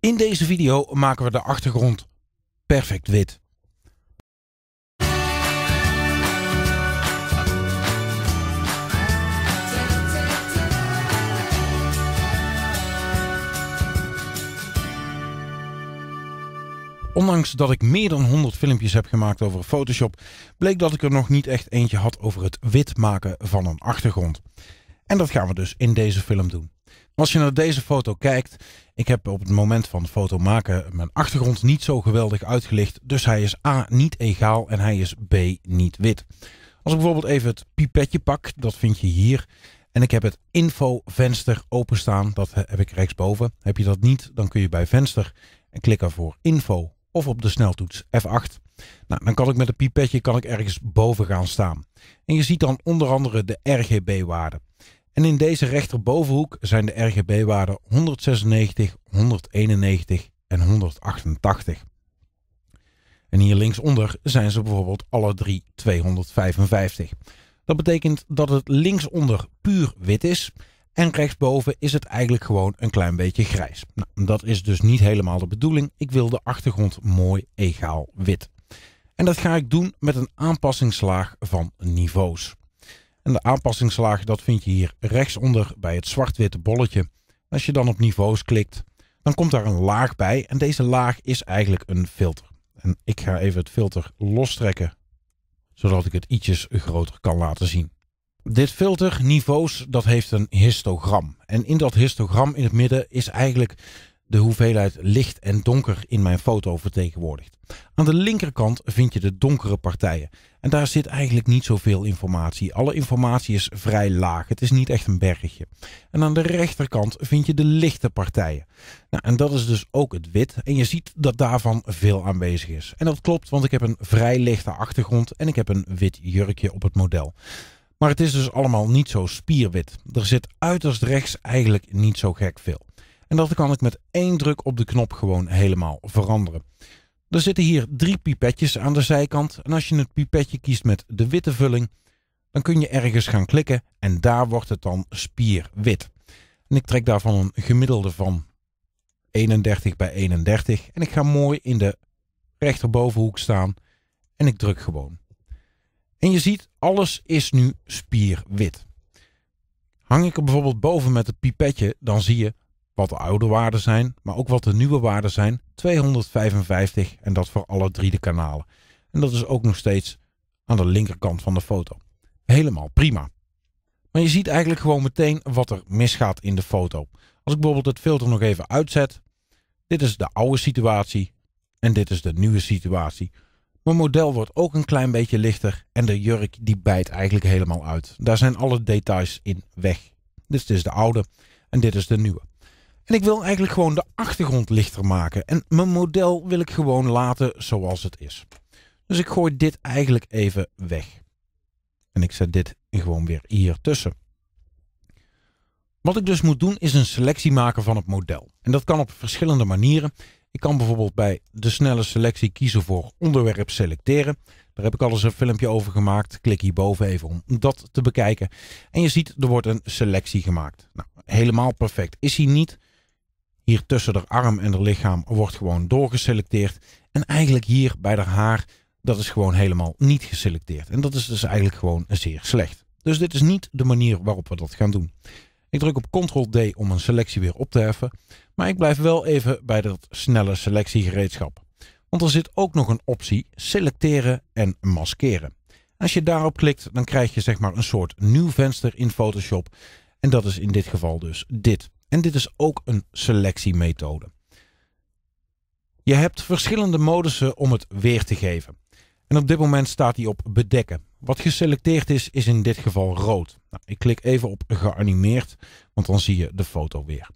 In deze video maken we de achtergrond perfect wit. Ondanks dat ik meer dan 100 filmpjes heb gemaakt over Photoshop, bleek dat ik er nog niet echt eentje had over het wit maken van een achtergrond. En dat gaan we dus in deze film doen. Als je naar deze foto kijkt, ik heb op het moment van de foto maken mijn achtergrond niet zo geweldig uitgelicht. Dus hij is A niet egaal en hij is B niet wit. Als ik bijvoorbeeld even het pipetje pak, dat vind je hier. En ik heb het info venster openstaan, dat heb ik rechtsboven. Heb je dat niet, dan kun je bij venster en klikken voor info of op de sneltoets F8. Nou, dan kan ik met het pipetje kan ik ergens boven gaan staan. En je ziet dan onder andere de RGB waarden. En in deze rechterbovenhoek zijn de RGB-waarden 196, 191 en 188. En hier linksonder zijn ze bijvoorbeeld alle drie 255. Dat betekent dat het linksonder puur wit is en rechtsboven is het eigenlijk gewoon een klein beetje grijs. Nou, dat is dus niet helemaal de bedoeling. Ik wil de achtergrond mooi egaal wit. En dat ga ik doen met een aanpassingslaag van niveaus. En de aanpassingslaag, dat vind je hier rechtsonder bij het zwart-witte bolletje. Als je dan op niveaus klikt, dan komt daar een laag bij. En deze laag is eigenlijk een filter. En ik ga even het filter lostrekken, zodat ik het ietsjes groter kan laten zien. Dit filter niveaus, dat heeft een histogram. En in dat histogram in het midden is eigenlijk de hoeveelheid licht en donker in mijn foto vertegenwoordigt. Aan de linkerkant vind je de donkere partijen. En daar zit eigenlijk niet zoveel informatie. Alle informatie is vrij laag. Het is niet echt een bergje. En aan de rechterkant vind je de lichte partijen. Nou, en dat is dus ook het wit. En je ziet dat daarvan veel aanwezig is. En dat klopt, want ik heb een vrij lichte achtergrond en ik heb een wit jurkje op het model. Maar het is dus allemaal niet zo spierwit. Er zit uiterst rechts eigenlijk niet zo gek veel. En dat kan ik met één druk op de knop gewoon helemaal veranderen. Er zitten hier drie pipetjes aan de zijkant. En als je het pipetje kiest met de witte vulling, dan kun je ergens gaan klikken en daar wordt het dan spierwit. En ik trek daarvan een gemiddelde van 31 bij 31. En ik ga mooi in de rechterbovenhoek staan en ik druk gewoon. En je ziet, alles is nu spierwit. Hang ik er bijvoorbeeld boven met het pipetje, dan zie je wat de oude waarden zijn, maar ook wat de nieuwe waarden zijn. 255 en dat voor alle drie de kanalen. En dat is ook nog steeds aan de linkerkant van de foto. Helemaal prima. Maar je ziet eigenlijk gewoon meteen wat er misgaat in de foto. Als ik bijvoorbeeld het filter nog even uitzet. Dit is de oude situatie en dit is de nieuwe situatie. Mijn model wordt ook een klein beetje lichter en de jurk die bijt eigenlijk helemaal uit. Daar zijn alle details in weg. Dus dit is de oude en dit is de nieuwe. En ik wil eigenlijk gewoon de achtergrond lichter maken. En mijn model wil ik gewoon laten zoals het is. Dus ik gooi dit eigenlijk even weg. En ik zet dit gewoon weer hier tussen. Wat ik dus moet doen is een selectie maken van het model. En dat kan op verschillende manieren. Ik kan bijvoorbeeld bij de snelle selectie kiezen voor onderwerp selecteren. Daar heb ik al eens een filmpje over gemaakt. Klik hierboven even om dat te bekijken. En je ziet, er wordt een selectie gemaakt. Nou, helemaal perfect is hij niet. Hier tussen de arm en de lichaam wordt gewoon doorgeselecteerd. En eigenlijk hier bij haar haar, dat is gewoon helemaal niet geselecteerd. En dat is dus eigenlijk gewoon zeer slecht. Dus dit is niet de manier waarop we dat gaan doen. Ik druk op Ctrl-D om een selectie weer op te heffen. Maar ik blijf wel even bij dat snelle selectiegereedschap. Want er zit ook nog een optie, selecteren en maskeren. Als je daarop klikt, dan krijg je zeg maar een soort nieuw venster in Photoshop. En dat is in dit geval dus dit. En dit is ook een selectiemethode. Je hebt verschillende modussen om het weer te geven. En op dit moment staat hij op bedekken. Wat geselecteerd is, is in dit geval rood. Nou, ik klik even op geanimeerd, want dan zie je de foto weer.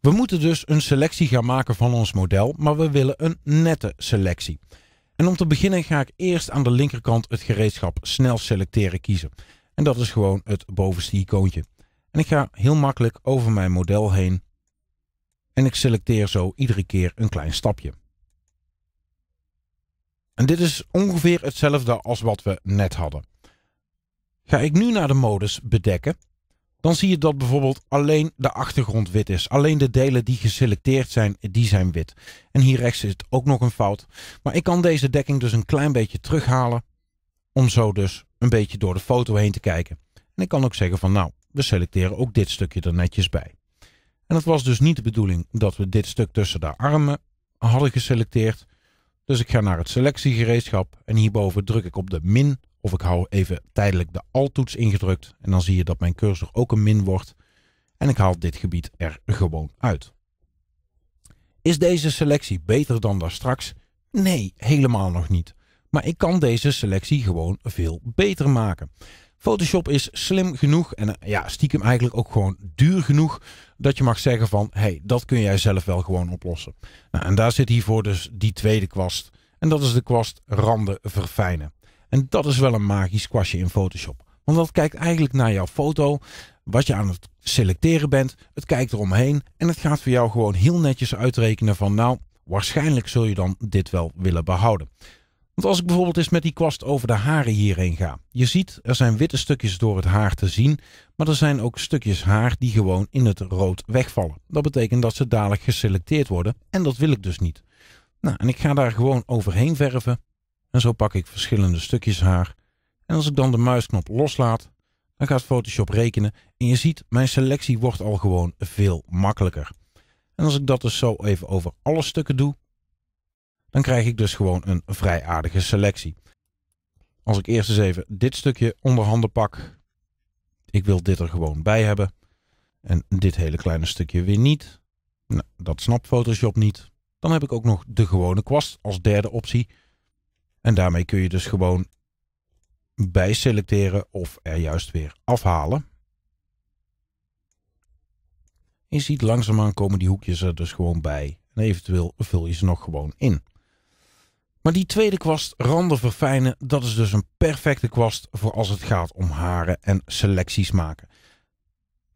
We moeten dus een selectie gaan maken van ons model, maar we willen een nette selectie. En om te beginnen ga ik eerst aan de linkerkant het gereedschap snel selecteren kiezen. En dat is gewoon het bovenste icoontje. En ik ga heel makkelijk over mijn model heen en ik selecteer zo iedere keer een klein stapje. En dit is ongeveer hetzelfde als wat we net hadden. Ga ik nu naar de modus bedekken, dan zie je dat bijvoorbeeld alleen de achtergrond wit is. Alleen de delen die geselecteerd zijn, die zijn wit. En hier rechts is het ook nog een fout. Maar ik kan deze dekking dus een klein beetje terughalen, om zo dus een beetje door de foto heen te kijken. En ik kan ook zeggen van nou, we selecteren ook dit stukje er netjes bij. En het was dus niet de bedoeling dat we dit stuk tussen de armen hadden geselecteerd. Dus ik ga naar het selectiegereedschap en hierboven druk ik op de min of ik hou even tijdelijk de Alt-toets ingedrukt en dan zie je dat mijn cursor ook een min wordt en ik haal dit gebied er gewoon uit. Is deze selectie beter dan daar straks? Nee, helemaal nog niet. Maar ik kan deze selectie gewoon veel beter maken. Photoshop is slim genoeg en eh, ja, stiekem eigenlijk ook gewoon duur genoeg dat je mag zeggen van hé, hey, dat kun jij zelf wel gewoon oplossen. Nou, en daar zit hiervoor dus die tweede kwast. En dat is de kwast randen verfijnen. En dat is wel een magisch kwastje in Photoshop. Want dat kijkt eigenlijk naar jouw foto, wat je aan het selecteren bent. Het kijkt eromheen en het gaat voor jou gewoon heel netjes uitrekenen van nou, waarschijnlijk zul je dan dit wel willen behouden. Want als ik bijvoorbeeld eens met die kwast over de haren hierheen ga. Je ziet, er zijn witte stukjes door het haar te zien. Maar er zijn ook stukjes haar die gewoon in het rood wegvallen. Dat betekent dat ze dadelijk geselecteerd worden. En dat wil ik dus niet. Nou, en ik ga daar gewoon overheen verven. En zo pak ik verschillende stukjes haar. En als ik dan de muisknop loslaat, dan gaat Photoshop rekenen. En je ziet, mijn selectie wordt al gewoon veel makkelijker. En als ik dat dus zo even over alle stukken doe, dan krijg ik dus gewoon een vrij aardige selectie. Als ik eerst eens even dit stukje onderhanden pak. Ik wil dit er gewoon bij hebben. En dit hele kleine stukje weer niet. Nou, dat snapt Photoshop niet. Dan heb ik ook nog de gewone kwast als derde optie. En daarmee kun je dus gewoon bij selecteren of er juist weer afhalen. Je ziet langzaamaan komen die hoekjes er dus gewoon bij. En eventueel vul je ze nog gewoon in. Maar die tweede kwast, randen verfijnen, dat is dus een perfecte kwast voor als het gaat om haren en selecties maken.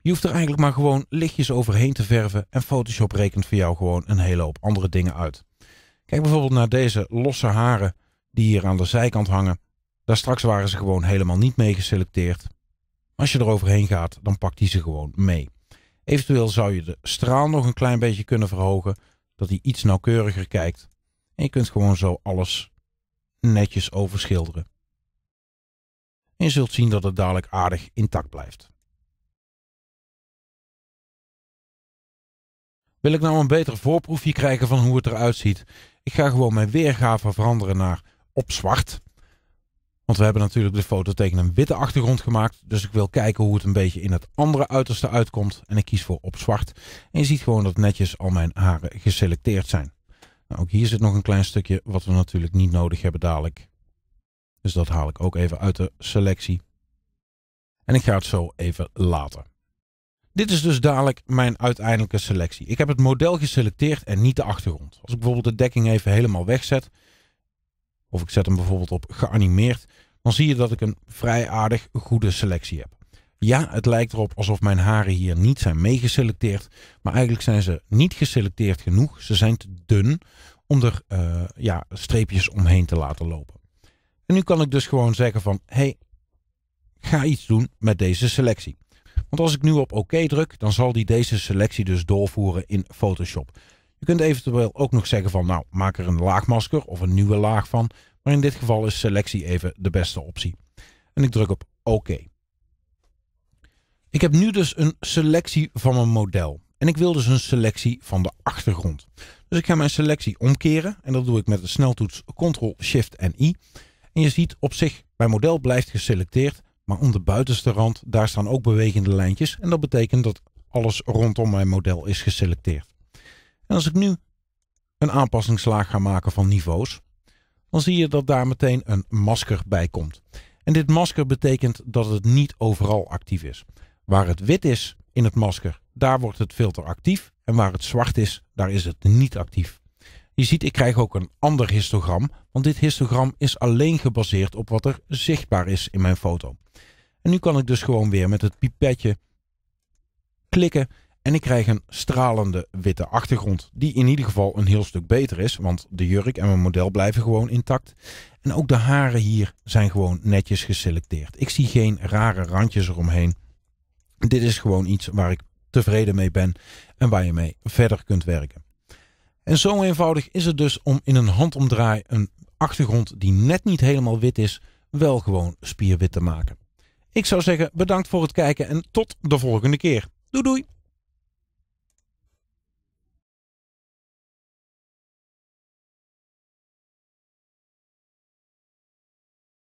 Je hoeft er eigenlijk maar gewoon lichtjes overheen te verven en Photoshop rekent voor jou gewoon een hele hoop andere dingen uit. Kijk bijvoorbeeld naar deze losse haren die hier aan de zijkant hangen. Daar straks waren ze gewoon helemaal niet mee geselecteerd. Als je er overheen gaat, dan pakt hij ze gewoon mee. Eventueel zou je de straal nog een klein beetje kunnen verhogen, dat hij iets nauwkeuriger kijkt. En je kunt gewoon zo alles netjes overschilderen. En je zult zien dat het dadelijk aardig intact blijft. Wil ik nou een beter voorproefje krijgen van hoe het eruit ziet? Ik ga gewoon mijn weergave veranderen naar op zwart. Want we hebben natuurlijk de foto tegen een witte achtergrond gemaakt. Dus ik wil kijken hoe het een beetje in het andere uiterste uitkomt. En ik kies voor op zwart. En je ziet gewoon dat netjes al mijn haren geselecteerd zijn. Nou, ook hier zit nog een klein stukje wat we natuurlijk niet nodig hebben dadelijk. Dus dat haal ik ook even uit de selectie. En ik ga het zo even laten. Dit is dus dadelijk mijn uiteindelijke selectie. Ik heb het model geselecteerd en niet de achtergrond. Als ik bijvoorbeeld de dekking even helemaal wegzet, of ik zet hem bijvoorbeeld op geanimeerd, dan zie je dat ik een vrij aardig goede selectie heb. Ja, het lijkt erop alsof mijn haren hier niet zijn meegeselecteerd. Maar eigenlijk zijn ze niet geselecteerd genoeg. Ze zijn te dun om er eh, ja, streepjes omheen te laten lopen. En nu kan ik dus gewoon zeggen van... hey, ga iets doen met deze selectie. Want als ik nu op oké OK druk, dan zal die deze selectie dus doorvoeren in Photoshop. Je kunt eventueel ook nog zeggen van... nou, maak er een laagmasker of een nieuwe laag van. Maar in dit geval is selectie even de beste optie. En ik druk op oké. OK. Ik heb nu dus een selectie van mijn model. En ik wil dus een selectie van de achtergrond. Dus ik ga mijn selectie omkeren. En dat doe ik met de sneltoets Ctrl, Shift en I. En je ziet op zich, mijn model blijft geselecteerd. Maar om de buitenste rand, daar staan ook bewegende lijntjes. En dat betekent dat alles rondom mijn model is geselecteerd. En als ik nu een aanpassingslaag ga maken van niveaus, dan zie je dat daar meteen een masker bij komt. En dit masker betekent dat het niet overal actief is. Waar het wit is in het masker, daar wordt het filter actief. En waar het zwart is, daar is het niet actief. Je ziet, ik krijg ook een ander histogram, want dit histogram is alleen gebaseerd op wat er zichtbaar is in mijn foto. En nu kan ik dus gewoon weer met het pipetje klikken en ik krijg een stralende witte achtergrond, die in ieder geval een heel stuk beter is, want de jurk en mijn model blijven gewoon intact. En ook de haren hier zijn gewoon netjes geselecteerd. Ik zie geen rare randjes eromheen. Dit is gewoon iets waar ik tevreden mee ben en waar je mee verder kunt werken. En zo eenvoudig is het dus om in een handomdraai een achtergrond die net niet helemaal wit is, wel gewoon spierwit te maken. Ik zou zeggen bedankt voor het kijken en tot de volgende keer. Doei doei!